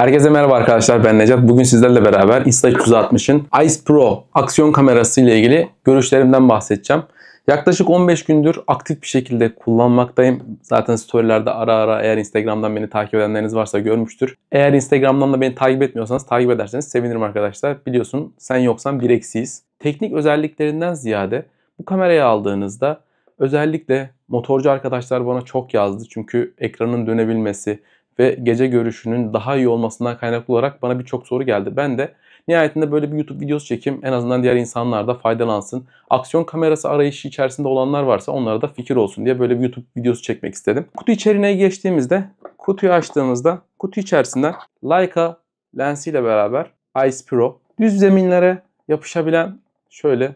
Herkese merhaba arkadaşlar ben Necat. Bugün sizlerle beraber Insta360'ın Ice Pro aksiyon kamerası ile ilgili görüşlerimden bahsedeceğim. Yaklaşık 15 gündür aktif bir şekilde kullanmaktayım. Zaten storylerde ara ara eğer Instagram'dan beni takip edenleriniz varsa görmüştür. Eğer Instagram'dan da beni takip etmiyorsanız takip ederseniz sevinirim arkadaşlar. Biliyorsun sen yoksan bir eksiyiz. Teknik özelliklerinden ziyade bu kamerayı aldığınızda özellikle motorcu arkadaşlar bana çok yazdı. Çünkü ekranın dönebilmesi, ve gece görüşünün daha iyi olmasından kaynaklı olarak bana birçok soru geldi. Ben de nihayetinde böyle bir YouTube videosu çekeyim en azından diğer insanlar da faydalansın. Aksiyon kamerası arayışı içerisinde olanlar varsa onlara da fikir olsun diye böyle bir YouTube videosu çekmek istedim. Kutu içeriğine geçtiğimizde kutuyu açtığımızda kutu içerisinden Leica lensiyle beraber Ice Pro düz zeminlere yapışabilen şöyle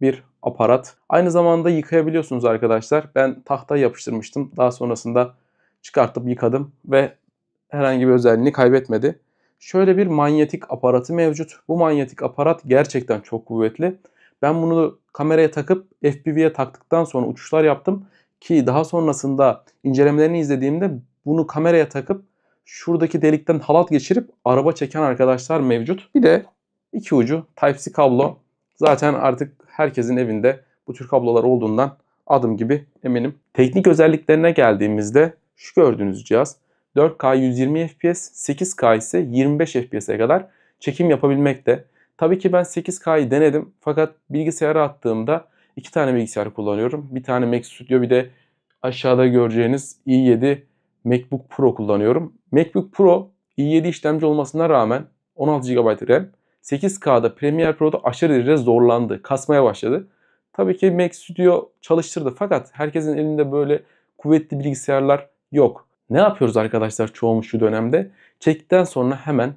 bir aparat. Aynı zamanda yıkayabiliyorsunuz arkadaşlar. Ben tahta yapıştırmıştım. Daha sonrasında çıkartıp yıkadım ve herhangi bir özelliğini kaybetmedi. Şöyle bir manyetik aparatı mevcut. Bu manyetik aparat gerçekten çok kuvvetli. Ben bunu kameraya takıp FPV'ye taktıktan sonra uçuşlar yaptım ki daha sonrasında incelemelerini izlediğimde bunu kameraya takıp şuradaki delikten halat geçirip araba çeken arkadaşlar mevcut. Bir de iki ucu Type-C kablo. Zaten artık herkesin evinde bu tür kablolar olduğundan adım gibi eminim. Teknik özelliklerine geldiğimizde şu gördüğünüz cihaz 4K 120 FPS, 8K ise 25 FPS'e kadar çekim yapabilmekte. Tabii ki ben 8K'yı denedim fakat bilgisayara attığımda iki tane bilgisayar kullanıyorum. Bir tane Mac Studio bir de aşağıda göreceğiniz i7 MacBook Pro kullanıyorum. MacBook Pro i7 işlemci olmasına rağmen 16 GB RAM 8K'da Premiere Pro'da aşırı derecede zorlandı. Kasmaya başladı. Tabii ki Mac Studio çalıştırdı fakat herkesin elinde böyle kuvvetli bilgisayarlar yok. Ne yapıyoruz arkadaşlar çoğumuz şu dönemde? Çektikten sonra hemen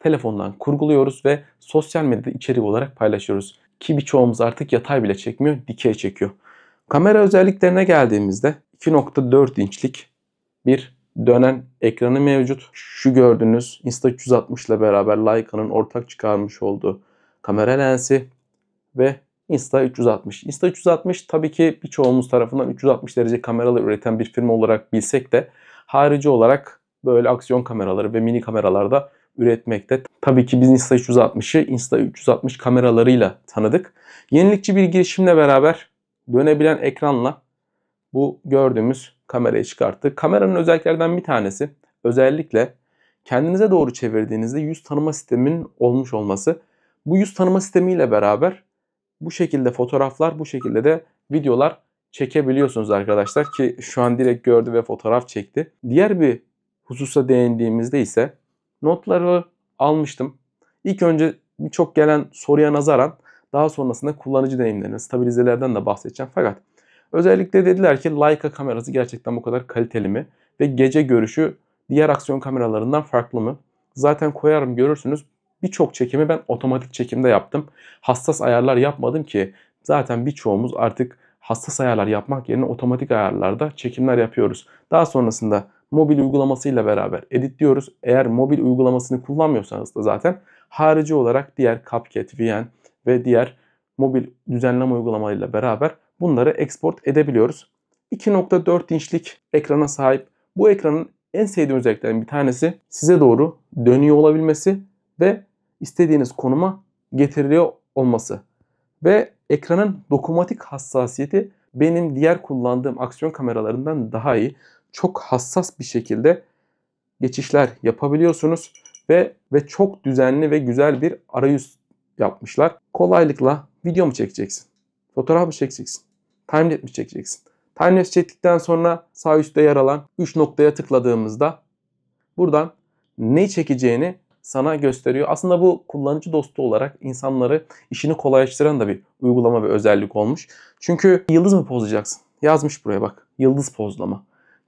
telefondan kurguluyoruz ve sosyal medyada içerik olarak paylaşıyoruz. Ki birçoğumuz artık yatay bile çekmiyor, dikey çekiyor. Kamera özelliklerine geldiğimizde 2.4 inçlik bir dönen ekranı mevcut. Şu gördüğünüz Insta360 ile beraber Leica'nın ortak çıkarmış olduğu kamera lensi ve Insta 360. Insta 360 tabii ki birçoğumuz tarafından 360 derece kameralar üreten bir firma olarak bilsek de harici olarak böyle aksiyon kameraları ve mini kameralarda üretmekte. Tabii ki biz Insta 360'ı Insta 360 kameralarıyla tanıdık. Yenilikçi bir girişimle beraber dönebilen ekranla bu gördüğümüz kamerayı çıkarttı. Kameranın özelliklerden bir tanesi özellikle kendinize doğru çevirdiğinizde yüz tanıma sisteminin olmuş olması. Bu yüz tanıma sistemiyle beraber bu şekilde fotoğraflar, bu şekilde de videolar çekebiliyorsunuz arkadaşlar ki şu an direkt gördü ve fotoğraf çekti. Diğer bir hususa değindiğimizde ise notları almıştım. İlk önce birçok gelen soruya nazaran daha sonrasında kullanıcı deneyimlerini, stabilizelerden de bahsedeceğim. Fakat özellikle dediler ki Leica kamerası gerçekten bu kadar kaliteli mi? Ve gece görüşü diğer aksiyon kameralarından farklı mı? Zaten koyarım görürsünüz Birçok çekimi ben otomatik çekimde yaptım. Hassas ayarlar yapmadım ki zaten birçoğumuz artık hassas ayarlar yapmak yerine otomatik ayarlarda çekimler yapıyoruz. Daha sonrasında mobil uygulamasıyla beraber editliyoruz. Eğer mobil uygulamasını kullanmıyorsanız da zaten harici olarak diğer CapCut, VN ve diğer mobil düzenleme uygulamalarıyla beraber bunları export edebiliyoruz. 2.4 inçlik ekrana sahip. Bu ekranın en sevdiğim özelliklerinden bir tanesi size doğru dönüyor olabilmesi ve istediğiniz konuma getiriliyor olması. Ve ekranın dokunmatik hassasiyeti benim diğer kullandığım aksiyon kameralarından daha iyi. Çok hassas bir şekilde geçişler yapabiliyorsunuz ve ve çok düzenli ve güzel bir arayüz yapmışlar. Kolaylıkla video mu çekeceksin? Fotoğraf mı çekeceksin? Timelapse mi çekeceksin? Timelapse çektikten sonra sağ üstte yer alan 3 noktaya tıkladığımızda buradan ne çekeceğini sana gösteriyor. Aslında bu kullanıcı dostu olarak insanları işini kolaylaştıran da bir uygulama ve özellik olmuş. Çünkü yıldız mı pozlayacaksın? Yazmış buraya bak. Yıldız pozlama.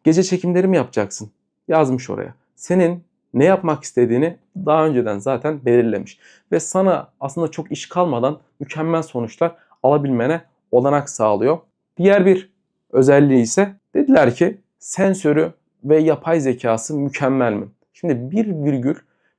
Gece çekimleri mi yapacaksın? Yazmış oraya. Senin ne yapmak istediğini daha önceden zaten belirlemiş. Ve sana aslında çok iş kalmadan mükemmel sonuçlar alabilmene olanak sağlıyor. Diğer bir özelliği ise dediler ki sensörü ve yapay zekası mükemmel mi? Şimdi bir virgül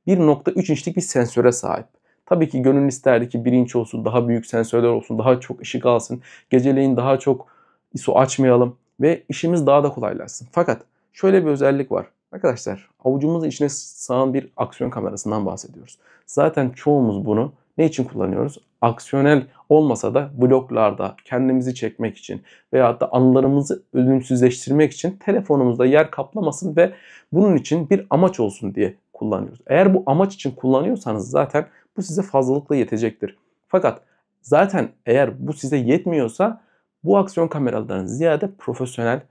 1.3 inçlik bir sensöre sahip. Tabii ki gönül isterdi ki 1 inç olsun, daha büyük sensörler olsun, daha çok ışık alsın, geceleyin daha çok ISO açmayalım ve işimiz daha da kolaylaşsın. Fakat şöyle bir özellik var. Arkadaşlar avucumuzun içine sığan bir aksiyon kamerasından bahsediyoruz. Zaten çoğumuz bunu ne için kullanıyoruz? Aksiyonel olmasa da bloklarda kendimizi çekmek için veya da anılarımızı ölümsüzleştirmek için telefonumuzda yer kaplamasın ve bunun için bir amaç olsun diye kullanıyoruz. Eğer bu amaç için kullanıyorsanız zaten bu size fazlalıkla yetecektir. Fakat zaten eğer bu size yetmiyorsa bu aksiyon kameralarından ziyade profesyonel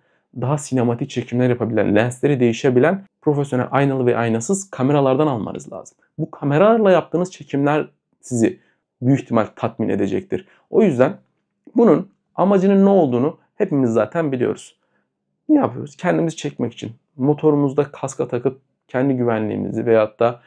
daha sinematik çekimler yapabilen, lensleri değişebilen profesyonel aynalı ve aynasız kameralardan almanız lazım. Bu kameralarla yaptığınız çekimler sizi büyük ihtimal tatmin edecektir. O yüzden bunun amacının ne olduğunu hepimiz zaten biliyoruz. Ne yapıyoruz? Kendimizi çekmek için motorumuzda kaska takıp kendi güvenliğimizi veyahut da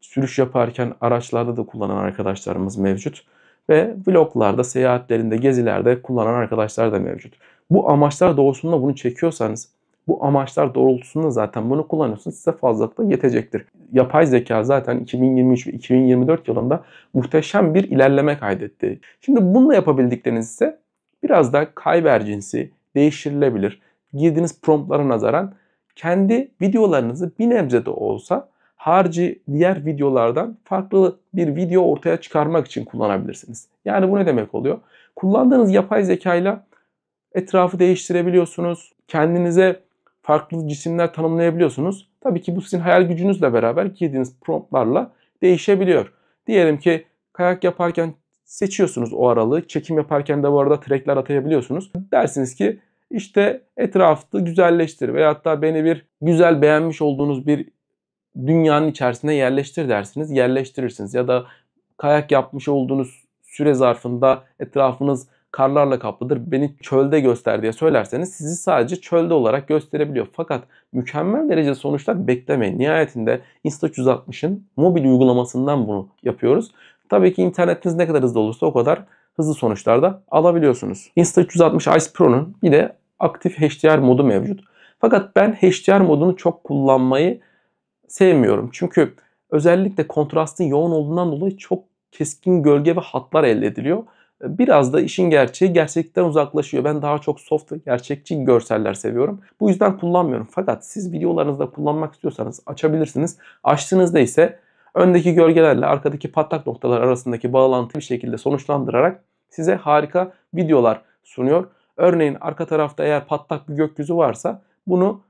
sürüş yaparken araçlarda da kullanan arkadaşlarımız mevcut. Ve bloklarda seyahatlerinde, gezilerde kullanan arkadaşlar da mevcut. Bu amaçlar doğrultusunda bunu çekiyorsanız, bu amaçlar doğrultusunda zaten bunu kullanıyorsanız size fazlalıkla yetecektir. Yapay zeka zaten 2023 ve 2024 yılında muhteşem bir ilerleme kaydetti. Şimdi bununla yapabildikleriniz ise biraz da kayber cinsi, değiştirilebilir. Girdiğiniz promptlara nazaran kendi videolarınızı bir nebze de olsa harici diğer videolardan farklı bir video ortaya çıkarmak için kullanabilirsiniz. Yani bu ne demek oluyor? Kullandığınız yapay zekayla etrafı değiştirebiliyorsunuz. Kendinize farklı cisimler tanımlayabiliyorsunuz. Tabii ki bu sizin hayal gücünüzle beraber girdiğiniz promptlarla değişebiliyor. Diyelim ki kayak yaparken seçiyorsunuz o aralığı. Çekim yaparken de bu arada trackler atayabiliyorsunuz. Dersiniz ki işte etrafı güzelleştir veya hatta beni bir güzel beğenmiş olduğunuz bir dünyanın içerisine yerleştir dersiniz. Yerleştirirsiniz ya da kayak yapmış olduğunuz süre zarfında etrafınız karlarla kaplıdır. Beni çölde göster diye söylerseniz sizi sadece çölde olarak gösterebiliyor. Fakat mükemmel derece sonuçlar beklemeyin. Nihayetinde Insta360'ın mobil uygulamasından bunu yapıyoruz. Tabii ki internetiniz ne kadar hızlı olursa o kadar hızlı sonuçlarda alabiliyorsunuz. Insta360 Ice Pro'nun bir de aktif HDR modu mevcut. Fakat ben HDR modunu çok kullanmayı sevmiyorum. Çünkü özellikle kontrastın yoğun olduğundan dolayı çok keskin gölge ve hatlar elde ediliyor. Biraz da işin gerçeği gerçekten uzaklaşıyor. Ben daha çok soft ve gerçekçi görseller seviyorum. Bu yüzden kullanmıyorum. Fakat siz videolarınızda kullanmak istiyorsanız açabilirsiniz. Açtığınızda ise öndeki gölgelerle arkadaki patlak noktalar arasındaki bağlantı bir şekilde sonuçlandırarak size harika videolar sunuyor. Örneğin arka tarafta eğer patlak bir gökyüzü varsa bunu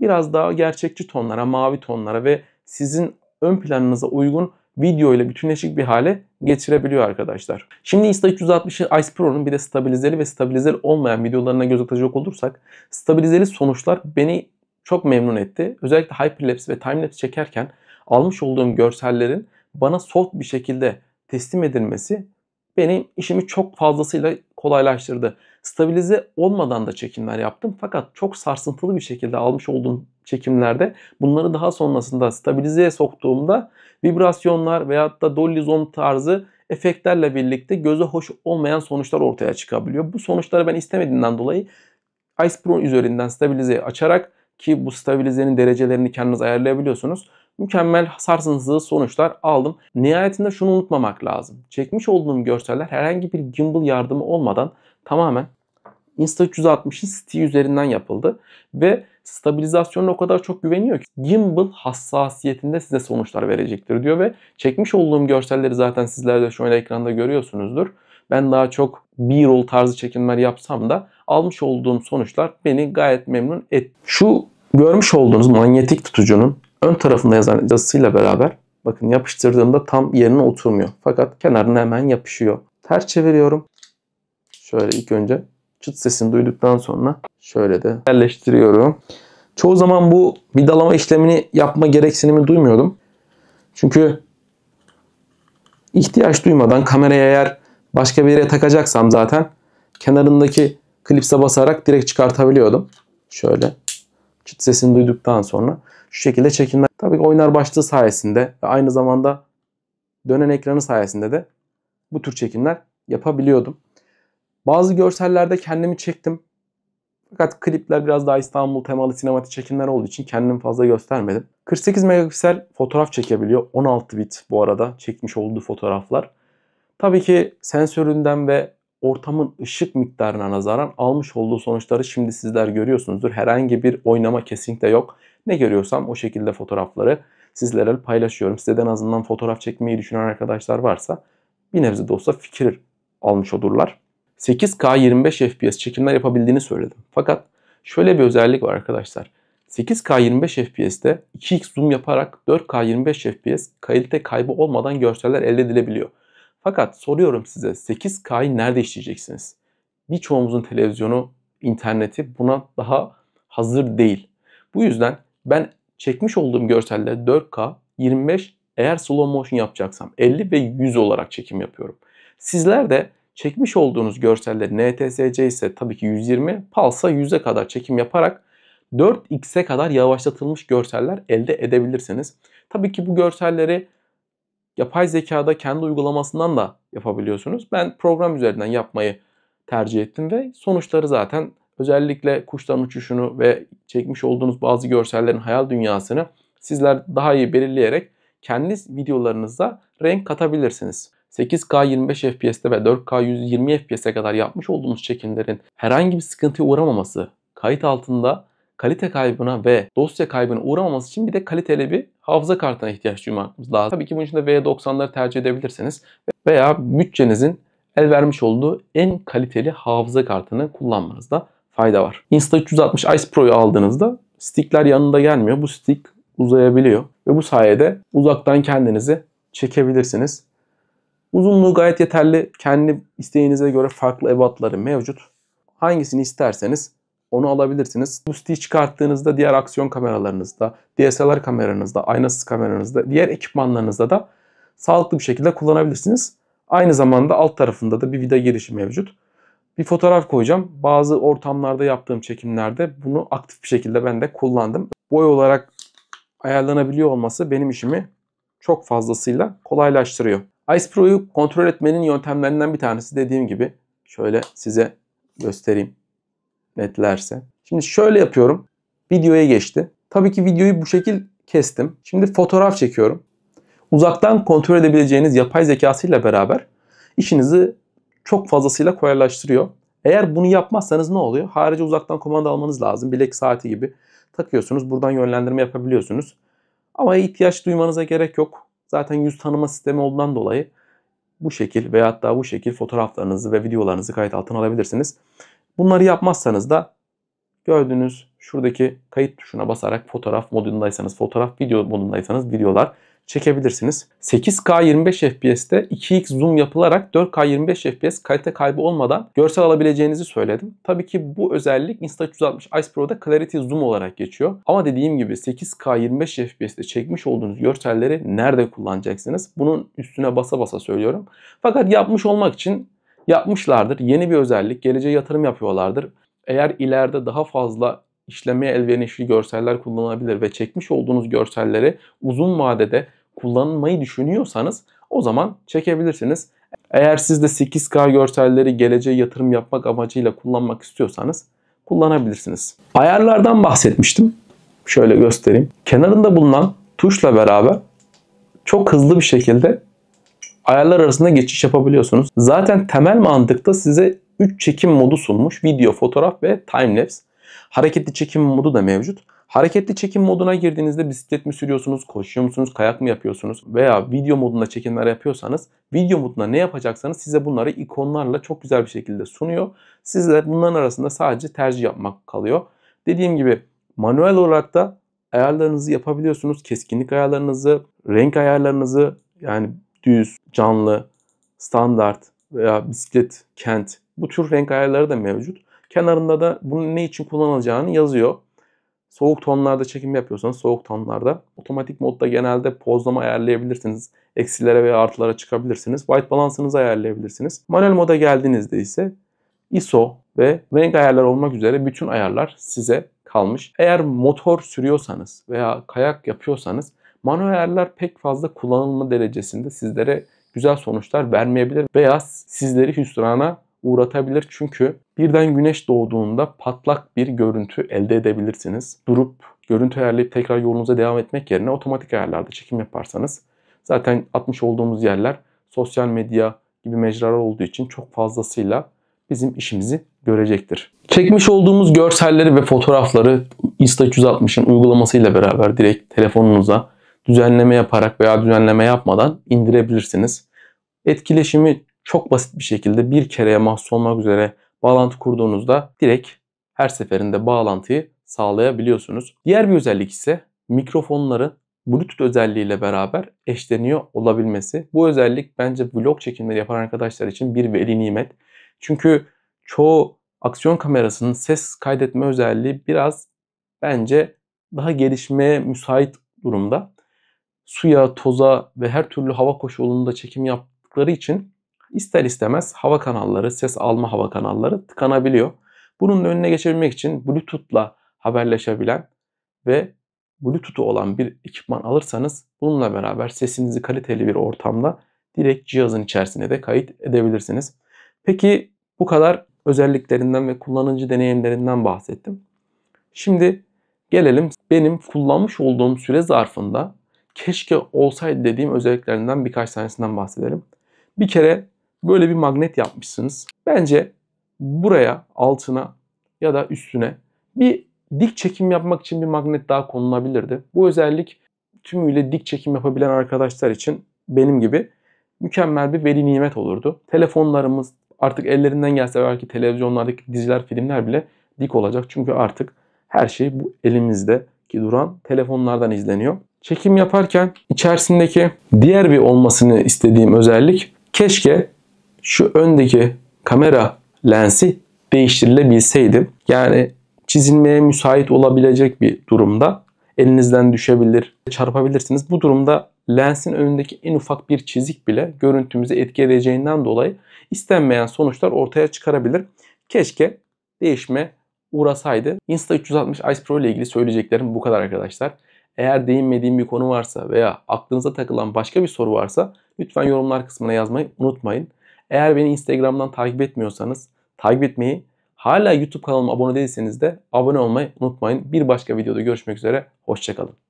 biraz daha gerçekçi tonlara, mavi tonlara ve sizin ön planınıza uygun video ile bütünleşik bir hale getirebiliyor arkadaşlar. Şimdi Insta360 Ice Pro'nun bir de stabilizeli ve stabilizeli olmayan videolarına göz atacak olursak stabilizeli sonuçlar beni çok memnun etti. Özellikle hyperlapse ve timelapse çekerken almış olduğum görsellerin bana soft bir şekilde teslim edilmesi benim işimi çok fazlasıyla kolaylaştırdı. Stabilize olmadan da çekimler yaptım fakat çok sarsıntılı bir şekilde almış olduğum çekimlerde bunları daha sonrasında stabilizeye soktuğumda vibrasyonlar veyahut da dolly tarzı efektlerle birlikte göze hoş olmayan sonuçlar ortaya çıkabiliyor. Bu sonuçları ben istemediğimden dolayı Ice Pro üzerinden stabilizeyi açarak ki bu stabilizenin derecelerini kendiniz ayarlayabiliyorsunuz mükemmel sarsıntılı sonuçlar aldım. Nihayetinde şunu unutmamak lazım. Çekmiş olduğum görseller herhangi bir gimbal yardımı olmadan tamamen Insta360'ın Sti üzerinden yapıldı ve stabilizasyonuna o kadar çok güveniyor ki gimbal hassasiyetinde size sonuçlar verecektir diyor ve çekmiş olduğum görselleri zaten sizler de şu an ekranda görüyorsunuzdur. Ben daha çok bir roll tarzı çekimler yapsam da almış olduğum sonuçlar beni gayet memnun etti. Şu görmüş olduğunuz manyetik tutucunun ön tarafında yazan yazısıyla beraber bakın yapıştırdığımda tam yerine oturmuyor. Fakat kenarına hemen yapışıyor. Ters çeviriyorum. Şöyle ilk önce çıt sesini duyduktan sonra şöyle de yerleştiriyorum. Çoğu zaman bu vidalama işlemini yapma gereksinimi duymuyordum. Çünkü ihtiyaç duymadan kameraya eğer başka bir yere takacaksam zaten kenarındaki klipse basarak direkt çıkartabiliyordum. Şöyle çıt sesini duyduktan sonra şu şekilde çekilme. Tabii ki oynar başlığı sayesinde ve aynı zamanda dönen ekranı sayesinde de bu tür çekimler yapabiliyordum. Bazı görsellerde kendimi çektim. Fakat klipler biraz daha İstanbul temalı sinematik çekimler olduğu için kendimi fazla göstermedim. 48 megapiksel fotoğraf çekebiliyor. 16 bit bu arada çekmiş olduğu fotoğraflar. Tabii ki sensöründen ve ortamın ışık miktarına nazaran almış olduğu sonuçları şimdi sizler görüyorsunuzdur. Herhangi bir oynama kesinlikle yok. Ne görüyorsam o şekilde fotoğrafları sizlere paylaşıyorum. Siteden azından fotoğraf çekmeyi düşünen arkadaşlar varsa bir nebze de olsa fikir almış olurlar. 8K 25 FPS çekimler yapabildiğini söyledim. Fakat şöyle bir özellik var arkadaşlar. 8K 25 FPS'te 2x zoom yaparak 4K 25 FPS kalite kaybı olmadan görseller elde edilebiliyor. Fakat soruyorum size 8K'yı nerede işleyeceksiniz? Birçoğumuzun televizyonu, interneti buna daha hazır değil. Bu yüzden ben çekmiş olduğum görseller 4K, 25 eğer slow motion yapacaksam 50 ve 100 olarak çekim yapıyorum. Sizler de çekmiş olduğunuz görselleri NTSC ise tabii ki 120, PALS'a 100'e kadar çekim yaparak 4x'e kadar yavaşlatılmış görseller elde edebilirsiniz. Tabii ki bu görselleri yapay zekada kendi uygulamasından da yapabiliyorsunuz. Ben program üzerinden yapmayı tercih ettim ve sonuçları zaten Özellikle kuşların uçuşunu ve çekmiş olduğunuz bazı görsellerin hayal dünyasını sizler daha iyi belirleyerek kendi videolarınıza renk katabilirsiniz. 8K 25 FPS'te ve 4K 120 FPS'e kadar yapmış olduğunuz çekimlerin herhangi bir sıkıntıya uğramaması, kayıt altında kalite kaybına ve dosya kaybına uğramaması için bir de kaliteli bir hafıza kartına ihtiyaç duymanız lazım. Tabii ki bunun için de V90'ları tercih edebilirsiniz veya bütçenizin el vermiş olduğu en kaliteli hafıza kartını kullanmanız da fayda var. Insta360 Ice Pro'yu aldığınızda stickler yanında gelmiyor. Bu stick uzayabiliyor ve bu sayede uzaktan kendinizi çekebilirsiniz. Uzunluğu gayet yeterli. Kendi isteğinize göre farklı ebatları mevcut. Hangisini isterseniz onu alabilirsiniz. Bu stiği çıkarttığınızda diğer aksiyon kameralarınızda, DSLR kameranızda, aynasız kameranızda, diğer ekipmanlarınızda da sağlıklı bir şekilde kullanabilirsiniz. Aynı zamanda alt tarafında da bir vida girişi mevcut bir fotoğraf koyacağım. Bazı ortamlarda yaptığım çekimlerde bunu aktif bir şekilde ben de kullandım. Boy olarak ayarlanabiliyor olması benim işimi çok fazlasıyla kolaylaştırıyor. Ice Pro'yu kontrol etmenin yöntemlerinden bir tanesi dediğim gibi. Şöyle size göstereyim netlerse. Şimdi şöyle yapıyorum. Videoya geçti. Tabii ki videoyu bu şekil kestim. Şimdi fotoğraf çekiyorum. Uzaktan kontrol edebileceğiniz yapay zekasıyla beraber işinizi çok fazlasıyla kolaylaştırıyor. Eğer bunu yapmazsanız ne oluyor? Harici uzaktan kumanda almanız lazım. Bilek saati gibi takıyorsunuz. Buradan yönlendirme yapabiliyorsunuz. Ama ihtiyaç duymanıza gerek yok. Zaten yüz tanıma sistemi olduğundan dolayı bu şekil veya hatta bu şekil fotoğraflarınızı ve videolarınızı kayıt altına alabilirsiniz. Bunları yapmazsanız da gördüğünüz şuradaki kayıt tuşuna basarak fotoğraf modundaysanız, fotoğraf video modundaysanız videolar çekebilirsiniz. 8K 25 FPS'te 2x zoom yapılarak 4K 25 FPS kalite kaybı olmadan görsel alabileceğinizi söyledim. Tabii ki bu özellik Insta360 Ice Pro'da Clarity Zoom olarak geçiyor. Ama dediğim gibi 8K 25 FPS'te çekmiş olduğunuz görselleri nerede kullanacaksınız? Bunun üstüne basa basa söylüyorum. Fakat yapmış olmak için yapmışlardır. Yeni bir özellik, geleceğe yatırım yapıyorlardır. Eğer ileride daha fazla işlemeye elverişli görseller kullanılabilir ve çekmiş olduğunuz görselleri uzun vadede kullanmayı düşünüyorsanız o zaman çekebilirsiniz. Eğer siz de 8K görselleri geleceğe yatırım yapmak amacıyla kullanmak istiyorsanız kullanabilirsiniz. Ayarlardan bahsetmiştim. Şöyle göstereyim. Kenarında bulunan tuşla beraber çok hızlı bir şekilde ayarlar arasında geçiş yapabiliyorsunuz. Zaten temel mantıkta size 3 çekim modu sunmuş. Video, fotoğraf ve timelapse. Hareketli çekim modu da mevcut. Hareketli çekim moduna girdiğinizde bisiklet mi sürüyorsunuz, koşuyor musunuz, kayak mı yapıyorsunuz veya video modunda çekimler yapıyorsanız video modunda ne yapacaksanız size bunları ikonlarla çok güzel bir şekilde sunuyor. Sizler bunların arasında sadece tercih yapmak kalıyor. Dediğim gibi manuel olarak da ayarlarınızı yapabiliyorsunuz. Keskinlik ayarlarınızı, renk ayarlarınızı yani düz, canlı, standart veya bisiklet, kent bu tür renk ayarları da mevcut. Kenarında da bunun ne için kullanılacağını yazıyor. Soğuk tonlarda çekim yapıyorsanız soğuk tonlarda otomatik modda genelde pozlama ayarlayabilirsiniz. Eksilere veya artılara çıkabilirsiniz. White balance'ınızı ayarlayabilirsiniz. Manuel moda geldiğinizde ise ISO ve renk ayarları olmak üzere bütün ayarlar size kalmış. Eğer motor sürüyorsanız veya kayak yapıyorsanız manuel ayarlar pek fazla kullanılma derecesinde sizlere güzel sonuçlar vermeyebilir veya sizleri hüsrana uğratabilir çünkü birden güneş doğduğunda patlak bir görüntü elde edebilirsiniz. Durup görüntü ayarlayıp tekrar yolunuza devam etmek yerine otomatik ayarlarda çekim yaparsanız zaten atmış olduğumuz yerler sosyal medya gibi mecralar olduğu için çok fazlasıyla bizim işimizi görecektir. Çekmiş olduğumuz görselleri ve fotoğrafları Insta360'ın uygulamasıyla beraber direkt telefonunuza düzenleme yaparak veya düzenleme yapmadan indirebilirsiniz. Etkileşimi çok basit bir şekilde bir kereye mahsus olmak üzere bağlantı kurduğunuzda direkt her seferinde bağlantıyı sağlayabiliyorsunuz. Diğer bir özellik ise mikrofonların Bluetooth özelliğiyle beraber eşleniyor olabilmesi. Bu özellik bence vlog çekimleri yapan arkadaşlar için bir veli nimet. Çünkü çoğu aksiyon kamerasının ses kaydetme özelliği biraz bence daha gelişmeye müsait durumda. Suya, toza ve her türlü hava koşulunda çekim yaptıkları için ister istemez hava kanalları, ses alma hava kanalları tıkanabiliyor. Bunun önüne geçebilmek için Bluetooth'la haberleşebilen ve Bluetooth'u olan bir ekipman alırsanız bununla beraber sesinizi kaliteli bir ortamda direkt cihazın içerisine de kayıt edebilirsiniz. Peki bu kadar özelliklerinden ve kullanıcı deneyimlerinden bahsettim. Şimdi gelelim benim kullanmış olduğum süre zarfında keşke olsaydı dediğim özelliklerinden birkaç tanesinden bahsedelim. Bir kere böyle bir magnet yapmışsınız. Bence buraya altına ya da üstüne bir dik çekim yapmak için bir magnet daha konulabilirdi. Bu özellik tümüyle dik çekim yapabilen arkadaşlar için benim gibi mükemmel bir veli nimet olurdu. Telefonlarımız artık ellerinden gelse belki televizyonlardaki diziler, filmler bile dik olacak. Çünkü artık her şey bu elimizde ki duran telefonlardan izleniyor. Çekim yaparken içerisindeki diğer bir olmasını istediğim özellik keşke şu öndeki kamera lensi değiştirilebilseydi yani çizilmeye müsait olabilecek bir durumda elinizden düşebilir, çarpabilirsiniz. Bu durumda lensin önündeki en ufak bir çizik bile görüntümüzü etki edeceğinden dolayı istenmeyen sonuçlar ortaya çıkarabilir. Keşke değişme uğrasaydı. Insta360 Ice Pro ile ilgili söyleyeceklerim bu kadar arkadaşlar. Eğer değinmediğim bir konu varsa veya aklınıza takılan başka bir soru varsa lütfen yorumlar kısmına yazmayı unutmayın. Eğer beni Instagram'dan takip etmiyorsanız takip etmeyi, hala YouTube kanalıma abone değilseniz de abone olmayı unutmayın. Bir başka videoda görüşmek üzere, hoşçakalın.